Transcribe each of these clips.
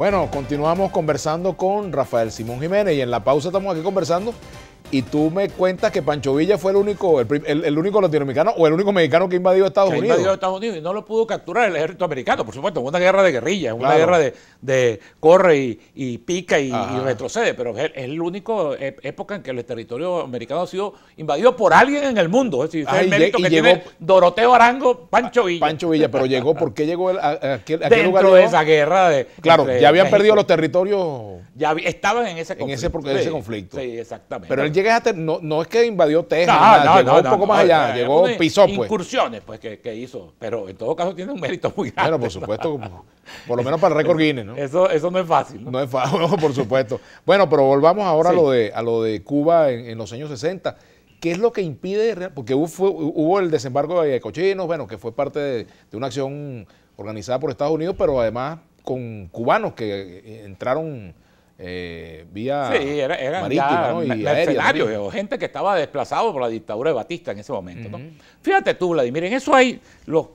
Bueno, continuamos conversando con Rafael Simón Jiménez y en la pausa estamos aquí conversando y tú me cuentas que Pancho Villa fue el único, el, único latinoamericano o el único mexicano que invadió Estados Unidos. Invadió Estados Unidos y no lo pudo capturar el ejército americano, por supuesto, una guerra de guerrillas, una guerra de, corre y, pica y, retrocede, pero es la única e, época en que el territorio americano ha sido invadido por alguien en el mundo. Es decir, el mérito que Doroteo Arango, Pancho Villa. Pancho Villa, pero llegó, ¿por qué llegó Dentro de esa guerra de. Claro, ya habían perdido los territorios. Ya estaban en ese conflicto. En ese, ese conflicto. Sí, exactamente. Pero él no, es que invadió Texas, no, llegó un poco más allá, llegó, pisó pues. Incursiones pues que, hizo, pero en todo caso tiene un mérito muy grande. Bueno, por supuesto, por, lo menos para el récord Guinness, ¿no? Eso, eso no es fácil. No, es fácil, por supuesto. Bueno, pero volvamos ahora a, lo de, a lo de Cuba en, los años 60. ¿Qué es lo que impide? Porque hubo, el desembarco de Cochinos, bueno, que fue parte de, de, una acción organizada por Estados Unidos, pero además con cubanos que eh, entraron eh, vía sí, eran marítima mercenarios, gente que estaba desplazado por la dictadura de Batista en ese momento. Fíjate tú, Vladimir, en eso hay los...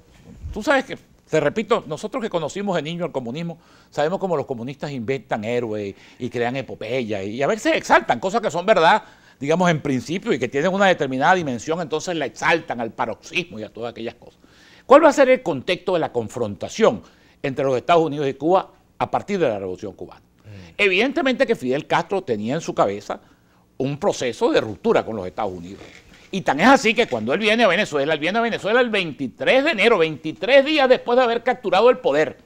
Tú sabes que te repito, nosotros que conocimos de niño al comunismo, sabemos cómo los comunistas inventan héroes y crean epopeyas y a veces exaltan cosas que son verdad, digamos, en principio y que tienen una determinada dimensión, entonces la exaltan al paroxismo y a todas aquellas cosas. ¿Cuál va a ser el contexto de la confrontación entre los Estados Unidos y Cuba a partir de la Revolución Cubana? Evidentemente que Fidel Castro tenía en su cabeza un proceso de ruptura con los Estados Unidos. Y tan es así que cuando él viene a Venezuela, él viene a Venezuela el 23 de enero, 23 días después de haber capturado el poder,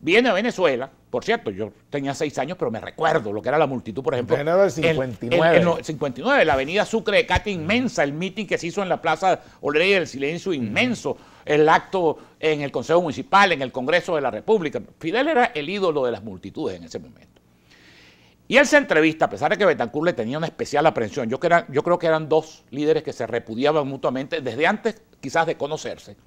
viene a Venezuela. Por cierto, yo tenía seis años, pero me recuerdo lo que era la multitud, por ejemplo. enero del 59. En 59, la avenida Sucre de Cate inmensa, el mitin que se hizo en la Plaza Oley del Silencio inmenso, el acto en el Consejo Municipal, en el Congreso de la República. Fidel era el ídolo de las multitudes en ese momento. Y él se entrevista, a pesar de que Betancourt le tenía una especial aprensión. Yo, creo que eran dos líderes que se repudiaban mutuamente desde antes quizás de conocerse.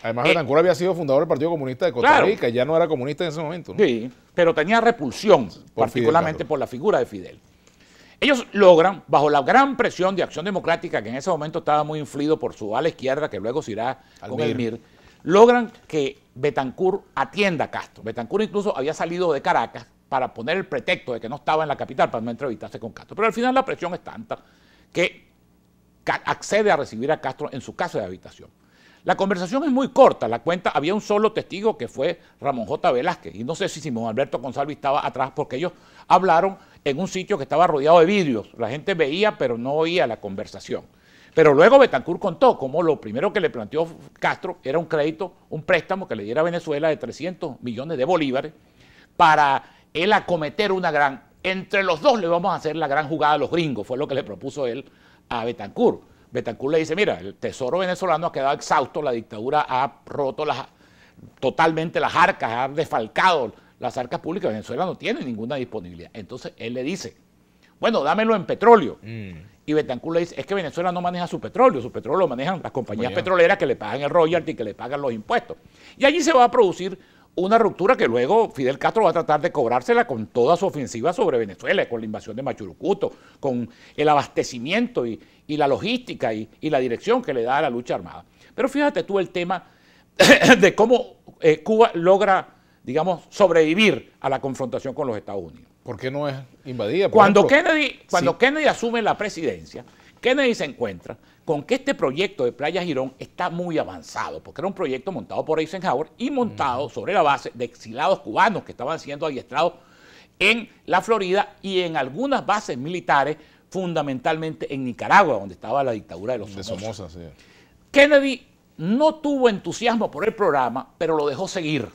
Además, eh, Betancourt había sido fundador del Partido Comunista de Costa Rica, ya no era comunista en ese momento. Sí, pero tenía repulsión, particularmente por la figura de Fidel. Ellos logran, bajo la gran presión de Acción Democrática, que en ese momento estaba muy influido por su ala izquierda, que luego se irá con el MIR, logran que Betancourt atienda a Castro. Betancourt incluso había salido de Caracas para poner el pretexto de que no estaba en la capital para no entrevistarse con Castro. Pero al final la presión es tanta que accede a recibir a Castro en su casa de habitación. La conversación es muy corta, la cuenta, había un solo testigo que fue Ramón J. Velázquez, y no sé si Simón Alberto González estaba atrás porque ellos hablaron en un sitio que estaba rodeado de vidrios, la gente veía pero no oía la conversación. Pero luego Betancourt contó cómo lo primero que le planteó Castro era un crédito, un préstamo que le diera a Venezuela de 300 millones de bolívares para él acometer una gran. Entre los dos le vamos a hacer la gran jugada a los gringos, fue lo que le propuso él a Betancourt. Betancourt le dice: Mira, el tesoro venezolano ha quedado exhausto, la dictadura ha roto las, totalmente las arcas, ha desfalcado las arcas públicas. Venezuela no tiene ninguna disponibilidad. Entonces él le dice: Bueno, dámelo en petróleo. Mm. Y Betancourt le dice, es que Venezuela no maneja su petróleo, su petróleo lo manejan las compañías petroleras que le pagan el royalty, que le pagan los impuestos. Y allí se va a producir una ruptura que luego Fidel Castro va a tratar de cobrársela con toda su ofensiva sobre Venezuela, con la invasión de Machurucuto, con el abastecimiento y, la logística y, la dirección que le da a la lucha armada. Pero fíjate tú el tema de cómo eh, Cuba logra, digamos, sobrevivir a la confrontación con los Estados Unidos. ¿Por qué no es invadida? cuando Kennedy asume la presidencia, Kennedy se encuentra con que este proyecto de Playa Girón está muy avanzado, porque era un proyecto montado por Eisenhower y montado sobre la base de exilados cubanos que estaban siendo adiestrados en la Florida y en algunas bases militares, fundamentalmente en Nicaragua, donde estaba la dictadura de los Kennedy no tuvo entusiasmo por el programa, pero lo dejó seguir.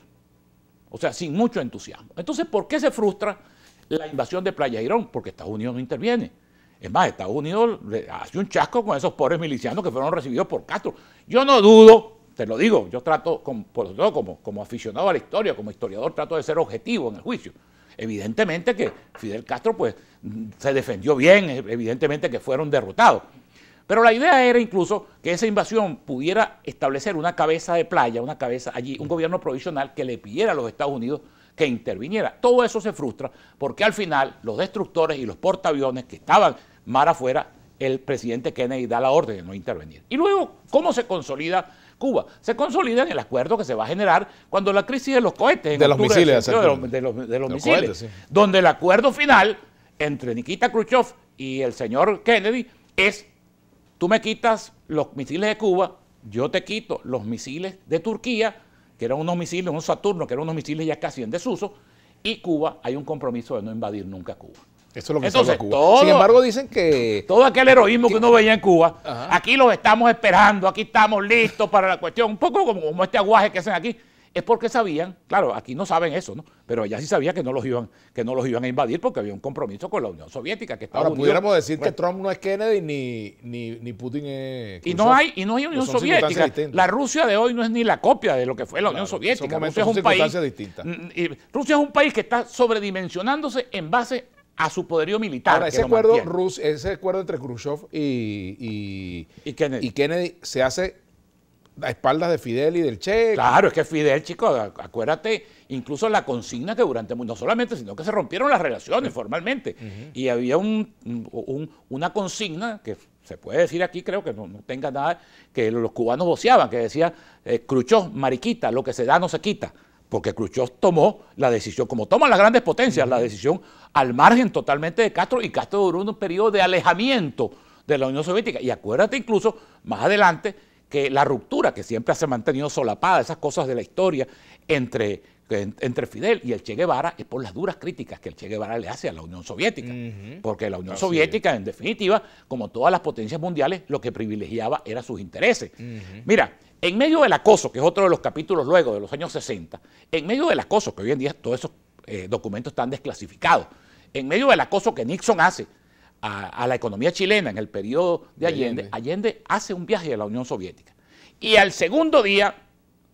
O sea, sin mucho entusiasmo. Entonces, ¿por qué se frustra la invasión de Playa Girón? Porque Estados Unidos no interviene. Es más, Estados Unidos hace un chasco con esos pobres milicianos que fueron recibidos por Castro. Yo no dudo, te lo digo, yo trato, con, por todo como, como aficionado a la historia, como historiador, trato de ser objetivo en el juicio. Evidentemente que Fidel Castro pues, se defendió bien, evidentemente que fueron derrotados. Pero la idea era incluso que esa invasión pudiera establecer una cabeza de playa, una cabeza allí, un gobierno provisional que le pidiera a los Estados Unidos que interviniera. Todo eso se frustra porque al final los destructores y los portaaviones que estaban mar afuera, el presidente Kennedy da la orden de no intervenir. Y luego, ¿cómo se consolida Cuba? Se consolida en el acuerdo que se va a generar cuando la crisis de los cohetes, de, los misiles, de, los, misiles, donde el acuerdo final entre Nikita Khrushchev y el señor Kennedy es, tú me quitas los misiles de Cuba, yo te quito los misiles de Turquía, que eran unos misiles, un Saturno, que eran unos misiles ya casi en desuso, y Cuba, hay un compromiso de no invadir nunca Cuba. Eso es lo que Cuba. Sin embargo, dicen que. Todo aquel heroísmo que, uno veía en Cuba, aquí los estamos esperando, aquí estamos listos para la cuestión. Un poco como, este aguaje que hacen aquí es porque sabían, claro, aquí no saben eso, ¿no? Pero allá sí sabía que no los iban, que no los iban a invadir porque había un compromiso con la Unión Soviética. Que Ahora pudiéramos decir que Trump no es Kennedy ni, ni, Putin es. Y no hay, Unión Soviética. La Rusia de hoy no es ni la copia de lo que fue la Unión Soviética. Rusia es un país. Mm, y Rusia es un país que está sobredimensionándose en base a su poderío militar. ese, acuerdo, Rus, ese acuerdo entre Khrushchev y, y, Kennedy. se hace a espaldas de Fidel y del Che. Claro, es que Fidel, chico, acuérdate, incluso la consigna que durante, no solamente, sino que se rompieron las relaciones formalmente. Y había un, una consigna que se puede decir aquí, creo que no, tenga nada, que los cubanos voceaban, que decía, eh, Khrushchev, mariquita, lo que se da no se quita porque Khrushchev tomó la decisión, como toman las grandes potencias, la decisión al margen totalmente de Castro, y Castro duró un periodo de alejamiento de la Unión Soviética. Y acuérdate incluso, más adelante, que la ruptura que siempre se ha mantenido solapada, esas cosas de la historia, entre entre Fidel y el Che Guevara es por las duras críticas que el Che Guevara le hace a la Unión Soviética. Porque la Unión Soviética, en definitiva, como todas las potencias mundiales, lo que privilegiaba era sus intereses. Mira, en medio del acoso, que es otro de los capítulos luego de los años 60, en medio del acoso, que hoy en día todos esos eh, documentos están desclasificados, en medio del acoso que Nixon hace a, la economía chilena en el periodo de Allende, Allende, Allende hace un viaje a la Unión Soviética. Y al segundo día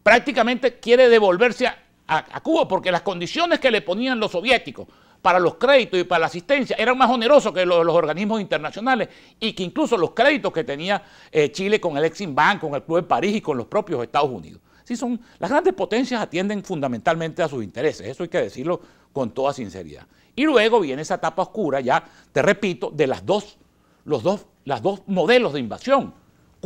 prácticamente quiere devolverse a, a, Cuba porque las condiciones que le ponían los soviéticos para los créditos y para la asistencia eran más onerosos que los, los organismos internacionales y que incluso los créditos que tenía eh, Chile con el Exim Bank, con el Club de París y con los propios Estados Unidos. Sí son, las grandes potencias atienden fundamentalmente a sus intereses, eso hay que decirlo con toda sinceridad. Y luego viene esa etapa oscura, ya te repito, de las dos, los dos, las dos modelos de invasión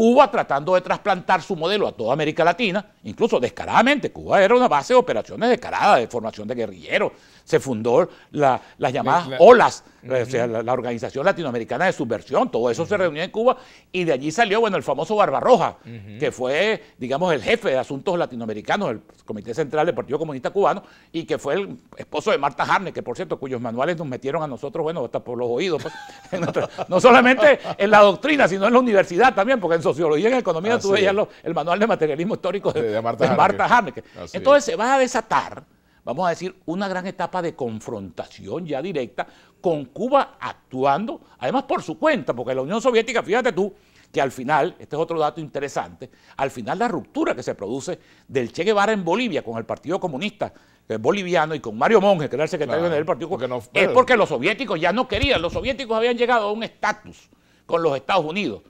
Cuba tratando de trasplantar su modelo a toda América Latina, incluso descaradamente. Cuba era una base de operaciones descaradas, de formación de guerrilleros. Se fundó las llamadas OLAS, eh, o sea, la, Organización Latinoamericana de Subversión. Todo eso se reunió en Cuba y de allí salió, bueno, el famoso Barbarroja, que fue, digamos, el jefe de asuntos latinoamericanos del Comité Central del Partido Comunista Cubano y que fue el esposo de Marta Harne, que por cierto, cuyos manuales nos metieron a nosotros, bueno, hasta por los oídos. Pues. no solamente en la doctrina, sino en la universidad también, porque en su sociología y en economía, ah, tú veías el manual de materialismo histórico de, Marta, de ah, Entonces se va a desatar, vamos a decir, una gran etapa de confrontación ya directa con Cuba actuando, además por su cuenta, porque la Unión Soviética, fíjate tú, que al final, este es otro dato interesante, al final la ruptura que se produce del Che Guevara en Bolivia con el Partido Comunista boliviano y con Mario Monge, que era el secretario general del Partido Comunista, es porque los soviéticos ya no querían, los soviéticos habían llegado a un estatus con los Estados Unidos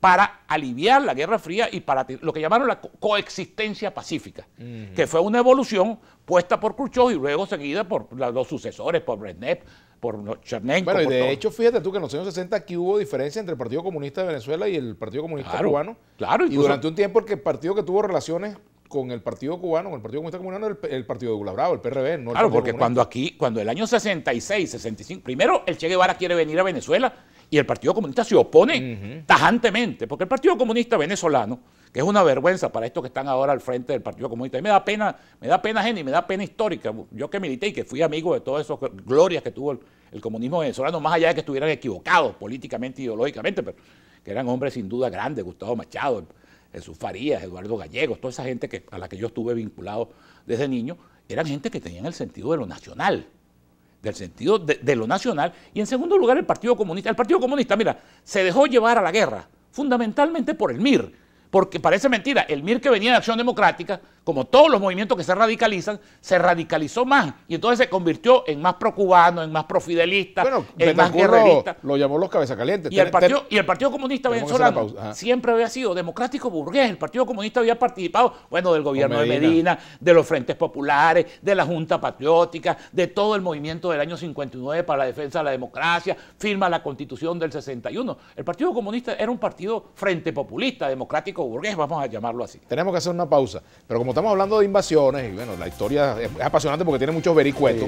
para aliviar la Guerra Fría y para lo que llamaron la coexistencia pacífica, que fue una evolución puesta por Khrushchev y luego seguida por los sucesores, por Brezhnev, por Chernenko. Bueno, y de hecho, fíjate tú que en los años 60 aquí hubo diferencia entre el Partido Comunista de Venezuela y el Partido Comunista Cubano. Claro. Y durante un tiempo el partido que tuvo relaciones con el Partido Cubano, con el Partido Comunista Cubano, el, Partido de Gulabrado, el PRB. No claro, porque cuando aquí, cuando el año 66, 65, primero el Che Guevara quiere venir a Venezuela y el Partido Comunista se opone tajantemente, porque el Partido Comunista venezolano, que es una vergüenza para estos que están ahora al frente del Partido Comunista, y me da pena, me da pena y me da pena histórica. Yo que milité y que fui amigo de todas esas glorias que tuvo el, comunismo venezolano, más allá de que estuvieran equivocados políticamente, ideológicamente, pero que eran hombres sin duda grandes, Gustavo Machado, Jesús Farías, Eduardo Gallegos, toda esa gente que, a la que yo estuve vinculado desde niño, eran gente que tenían el sentido de lo nacional el sentido de, lo nacional, y en segundo lugar el Partido Comunista. El Partido Comunista, mira, se dejó llevar a la guerra, fundamentalmente por el MIR, porque parece mentira, el MIR que venía de Acción Democrática como todos los movimientos que se radicalizan, se radicalizó más. Y entonces se convirtió en más procubano, en más profidelista, en más guerrerista. Lo, llamó los cabezas calientes. Y el Partido, Comunista Venezolano siempre había sido democrático burgués. El Partido Comunista había participado, bueno, del gobierno de Medina, de los frentes populares, de la Junta Patriótica, de todo el movimiento del año 59 para la defensa de la democracia, firma la constitución del 61. El Partido Comunista era un partido frente populista, democrático burgués, vamos a llamarlo así. Tenemos que hacer una pausa, pero como estamos hablando de invasiones, y bueno, la historia es apasionante porque tiene muchos vericuetos,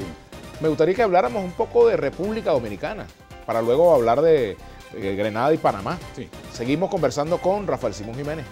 me gustaría que habláramos un poco de República Dominicana, para luego hablar de, Grenada y Panamá. Seguimos conversando con Rafael Simón Jiménez.